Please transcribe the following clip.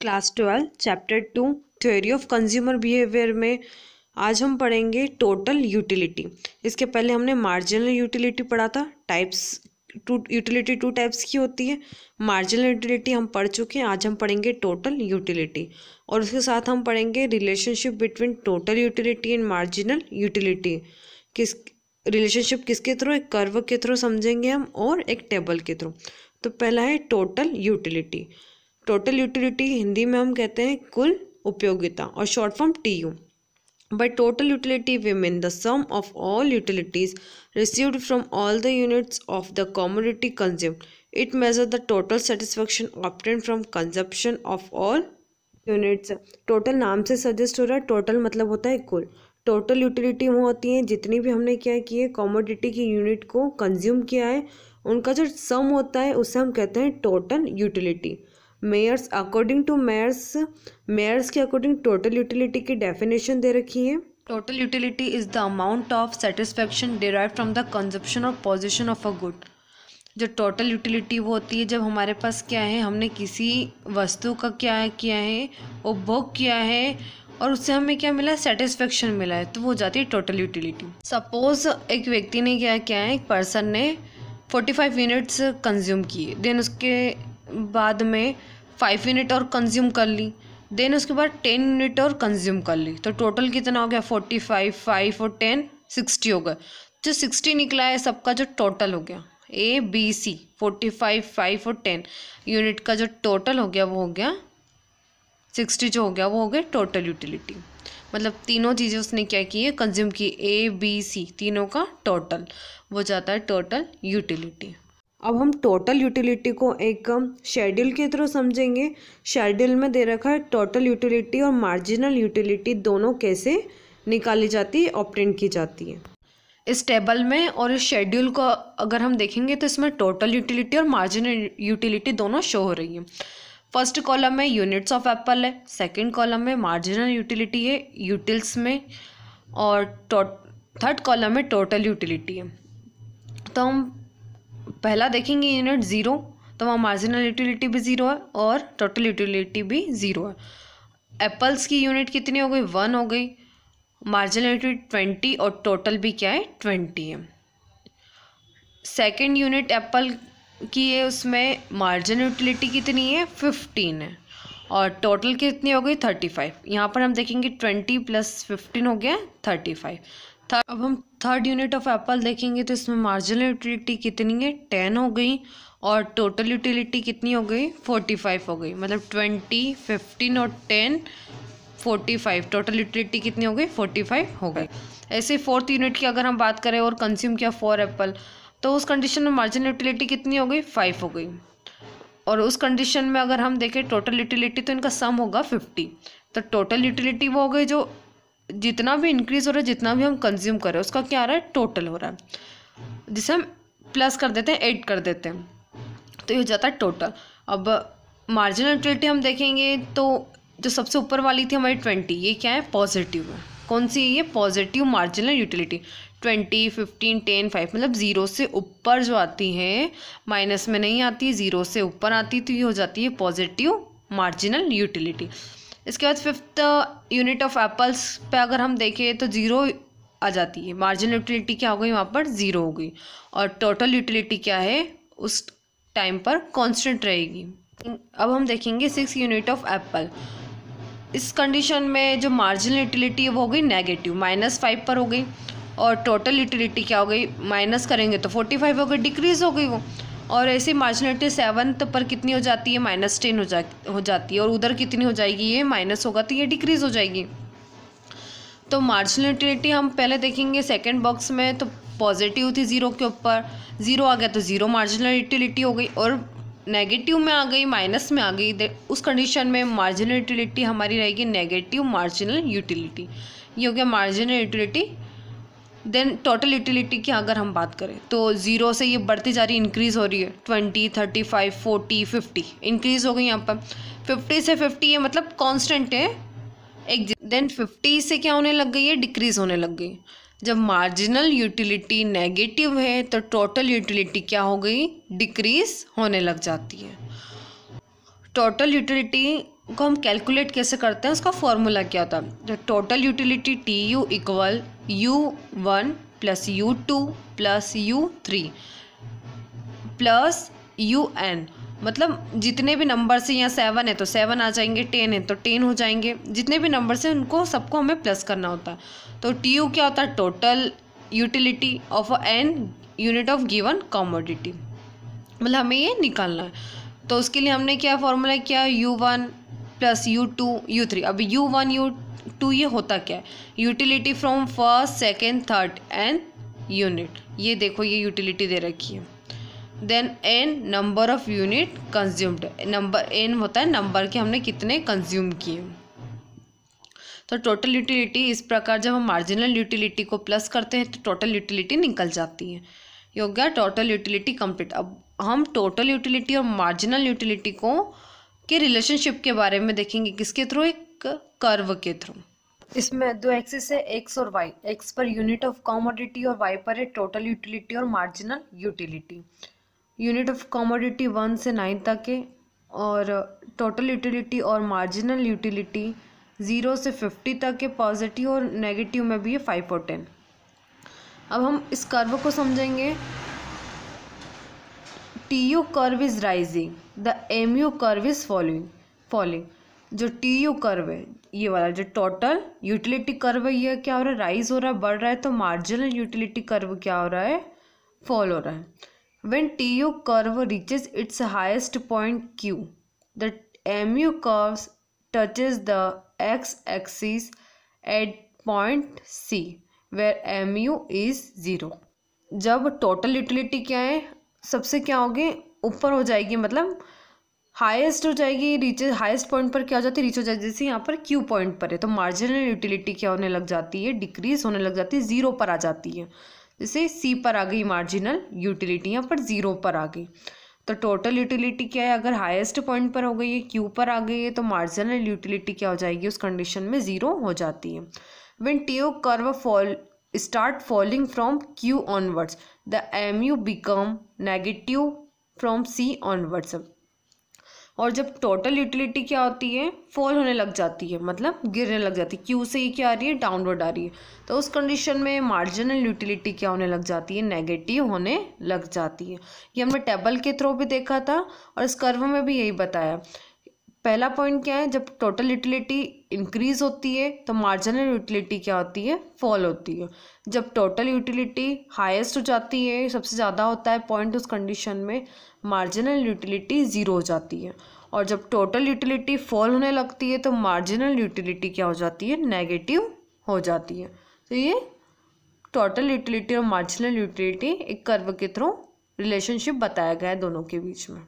class twelve chapter two theory of consumer behaviour में आज हम पढ़ेंगे टोटल यूटिलिटी इसके पहले हमने मार्जिनल यूटिलिटी पढ़ा था types two utility two types की होती है मार्जिनल यूटिलिटी हम पढ़ चुके हैं आज हम पढ़ेंगे टोटल यूटिलिटी और उसके साथ हम पढ़ेंगे relationship between total utility and marginal utility किस रिलेशनशिप किसके थ्रू एक कर्व के थ्रू समझेंगे हम और एक टेबल के थ्रू तो पहला है total utility total utility Hindi में हम कहते हैं कुल उपयोगिता और short form T U but total utility means the sum of all utilities received from all the units of the commodity consume it measure the total satisfaction obtained from consumption of all units total नाम से suggest हो रहा है total मतलब होता है कुल total utility वो होती हैं जितनी भी हमने क्या किए कॉमोडिटी की यूनिट को कंज्यूम किया है उनका जो सम होता है उसे हम कहते हैं total utility Meyers according to Meyers Meyers के अकॉर्डिंग टोटल यूटिलिटी की डेफिनेशन दे रखी है total utility is the amount of satisfaction derive from the consumption और पोजिशन ऑफ अ गुड जो टोटल यूटिलिटी वो होती है जब हमारे पास क्या है हमने किसी वस्तु का क्या किया है उपभोग किया है और उससे हमें क्या मिला है सेटिस्फेक्शन मिला है तो वो हो जाती है टोटल यूटिलिटी सपोज एक व्यक्ति ने क्या किया है एक पर्सन ने 45 यूनिट्स कंज्यूम किए देन उसके बाद में फाइव यूनिट और कंज्यूम कर ली देन उसके बाद टेन यूनिट और कंज्यूम कर ली तो टोटल कितना हो गया फोर्टी फाइव फाइव और टेन सिक्सटी हो गए जो तो सिक्सटी निकला है सबका जो टोटल हो गया A B C forty five five और टेन यूनिट का जो टोटल हो गया वो हो गया सिक्सटी जो हो गया वो हो गया टोटल यूटिलिटी मतलब तीनों चीज़ें उसने क्या की है कंज्यूम की ए बी सी तीनों का टोटल वो जाता है टोटल यूटिलिटी अब हम टोटल यूटिलिटी को एक शेड्यूल के थ्रू समझेंगे शेड्यूल में दे रखा है टोटल यूटिलिटी और मार्जिनल यूटिलिटी दोनों कैसे निकाली जाती है ऑप्टेंट की जाती है इस टेबल में और इस शेड्यूल को अगर हम देखेंगे तो इसमें टोटल यूटिलिटी और मार्जिनल यूटिलिटी दोनों शो हो रही है फर्स्ट कॉलम में यूनिट्स ऑफ एप्पल है सेकेंड कॉलम में मार्जिनल यूटिलिटी है यूटिल्स में और थर्ड कॉलम में टोटल यूटिलिटी है तो हम पहला देखेंगे यूनिट ज़ीरो तो वहाँ मार्जिनल यूटिलिटी भी ज़ीरो है और टोटल यूटिलिटी भी ज़ीरो है एप्पल्स की यूनिट कितनी हो गई वन हो गई मार्जिनल यूटिलिटी ट्वेंटी और टोटल भी क्या है ट्वेंटी है सेकेंड यूनिट एप्पल की है उसमें मार्जिनल यूटिलिटी कितनी है फिफ्टीन है और टोटल कितनी हो गई थर्टी फाइव यहाँ पर हम देखेंगे ट्वेंटी प्लस फिफ्टीन हो गया थर्टी फाइव था अब हम थर्ड यूनिट ऑफ एप्पल देखेंगे तो इसमें मार्जिनल यूटिलिटी कितनी है टेन हो गई और टोटल यूटिलिटी कितनी हो गई फोर्टी फाइव हो गई मतलब ट्वेंटी फिफ्टीन और ten forty five total utility कितनी हो गई फोर्टी फाइव हो गई ऐसे फोर्थ यूनिट की अगर हम बात करें और कंज्यूम किया फोर एप्पल तो उस कंडीशन में मार्जिन यूटिलिटी कितनी हो गई फाइव हो गई और उस कंडीशन में अगर हम देखें टोटल यूटिलिटी तो इनका सम होगा फिफ्टी तो टोटल यूटिलिटी वो हो गई जो जितना भी इंक्रीज़ हो रहा है जितना भी हम कंज्यूम कर रहे हैं उसका क्या आ रहा है टोटल हो रहा है जिसे हम प्लस कर देते हैं ऐड कर देते हैं तो ये हो जाता है टोटल अब मार्जिनल यूटिलिटी हम देखेंगे तो जो सबसे ऊपर वाली थी हमारी ट्वेंटी ये क्या है पॉजिटिव है कौन सी है ये positive marginal utility twenty fifteen ten five मतलब ज़ीरो से ऊपर जो आती है माइनस में नहीं आती ज़ीरो से ऊपर आती तो ये हो जाती है पॉजिटिव मार्जिनल यूटिलिटी इसके बाद फिफ्थ यूनिट ऑफ एप्पल्स पे अगर हम देखें तो ज़ीरो आ जाती है मार्जिनल यूटिलिटी क्या हो गई वहाँ पर ज़ीरो हो गई और टोटल यूटिलिटी क्या है उस टाइम पर कांस्टेंट रहेगी अब हम देखेंगे सिक्स यूनिट ऑफ एप्पल इस कंडीशन में जो मार्जिनल यूटिलिटी है वो हो गई नेगेटिव माइनस फाइव पर हो गई और टोटल यूटिलिटी क्या हो गई माइनस करेंगे तो फोर्टी फाइव हो गई डिक्रीज़ हो गई वो और ऐसे मार्जिनलिटी सेवन्थ पर कितनी हो जाती है माइनस टेन हो जा हो जाती है और उधर कितनी हो जाएगी ये माइनस होगा तो ये डिक्रीज़ हो जाएगी तो मार्जिनल यूटिलिटी हम पहले देखेंगे सेकेंड बॉक्स में तो पॉजिटिव थी ज़ीरो के ऊपर ज़ीरो आ गया तो ज़ीरो मार्जिनल यूटिलिटी हो गई और नेगेटिव में आ गई माइनस में आ गई उस कंडीशन में मार्जिनल यूटिलिटी हमारी रहेगी नेगेटिव मार्जिनल यूटिलिटी ये हो गया marginal utility then total utility की अगर हम बात करें तो ज़ीरो से ये बढ़ती जा रही इंक्रीज़ हो रही है twenty thirty five forty fifty increase हो गई यहाँ पर फिफ्टी से फिफ्टी ये मतलब कांस्टेंट है एक देन फिफ्टी से क्या होने लग गई है डिक्रीज़ होने लग गई जब मार्जिनल यूटिलिटी नेगेटिव है तो टोटल यूटिलिटी क्या हो गई डिक्रीज़ होने लग जाती है टोटल यूटिलिटी को हम कैलकुलेट कैसे करते हैं उसका फॉर्मूला क्या होता है total utility T U equal U one plus U two plus U three plus U N मतलब जितने भी नंबर से यहाँ सेवन है तो सेवन आ जाएंगे टेन है तो टेन हो जाएंगे जितने भी नंबर से उनको सबको हमें प्लस करना होता है तो टी यू क्या होता है total utility of N unit of given commodity मतलब हमें ये निकालना है तो उसके लिए हमने क्या फॉर्मूला किया U one plus U two U three अब यू वन यू टू ये होता क्या है utility from first second third and unit ये देखो ये यूटिलिटी दे रखी है then N number of unit consumed number N होता है नंबर के हमने कितने कंज्यूम किए तो टोटल यूटिलिटी इस प्रकार जब हम मार्जिनल यूटिलिटी को प्लस करते हैं तो टोटल यूटिलिटी निकल जाती है ये हो गया टोटल यूटिलिटी कंप्लीट अब हम टोटल यूटिलिटी और मार्जिनल यूटिलिटी को के रिलेशनशिप के बारे में देखेंगे किसके थ्रू एक कर्व के थ्रू इसमें दो एक्सिस है एक्स और वाई एक्स पर यूनिट ऑफ कॉमोडिटी और वाई पर है टोटल यूटिलिटी और marginal utility unit of commodity one से नाइन तक है और टोटल यूटिलिटी और मार्जिनल यूटिलिटी ज़ीरो से फिफ्टी तक है पॉजिटिव और नेगेटिव में भी है फाइव और टेन अब हम इस कर्व को समझेंगे T U curve is rising the M U curve is following falling जो टी यू कर्व है ये वाला जो टोटल यूटिलिटी कर्व है ये क्या हो रहा है राइज हो रहा है बढ़ रहा है तो मार्जिनल यूटिलिटी कर्व क्या हो रहा है फॉल हो रहा है when T U curve reaches its highest point Q the M U curve touches the X axis at point C where M U is zero जब टोटल यूटिलिटी क्या है सबसे क्या होगी ऊपर हो जाएगी मतलब हाईएस्ट हो जाएगी रीचेज हाईएस्ट पॉइंट पर क्या हो जाती है रीच हो है जैसे यहाँ पर क्यू पॉइंट पर है तो मार्जिनल यूटिलिटी क्या होने लग जाती है डिक्रीज होने लग जाती है ज़ीरो पर आ जाती है जैसे सी पर आ गई मार्जिनल यूटिलिटी यहाँ पर ज़ीरो पर आ गई तो टोटल यूटिलिटी क्या है अगर हाईएस्ट पॉइंट पर हो गई है क्यू पर आ गई है तो मार्जिनल यूटिलिटी क्या हो जाएगी उस कंडीशन में ज़ीरो हो जाती है when T U curve fall falling from Q onwards the M U become negative from C onwards और जब टोटल यूटिलिटी क्या होती है फॉल होने लग जाती है मतलब गिरने लग जाती है क्यू से ही क्या आ रही है डाउनवर्ड आ रही है तो उस कंडीशन में मार्जिनल यूटिलिटी क्या होने लग जाती है नेगेटिव होने लग जाती है ये हमने टेबल के थ्रू भी देखा था और इस कर्व में भी यही बताया पहला पॉइंट क्या है जब टोटल यूटिलिटी इंक्रीज होती है तो मार्जिनल यूटिलिटी क्या होती है फॉल होती है जब टोटल यूटिलिटी हाईएस्ट हो जाती है सबसे ज़्यादा होता है पॉइंट उस कंडीशन में मार्जिनल यूटिलिटी ज़ीरो हो जाती है और जब टोटल यूटिलिटी फॉल होने लगती है तो मार्जिनल यूटिलिटी क्या हो जाती है नेगेटिव हो जाती है तो ये टोटल यूटिलिटी और मार्जिनल यूटिलिटी एक कर्व के थ्रू रिलेशनशिप बताया गया है दोनों के बीच में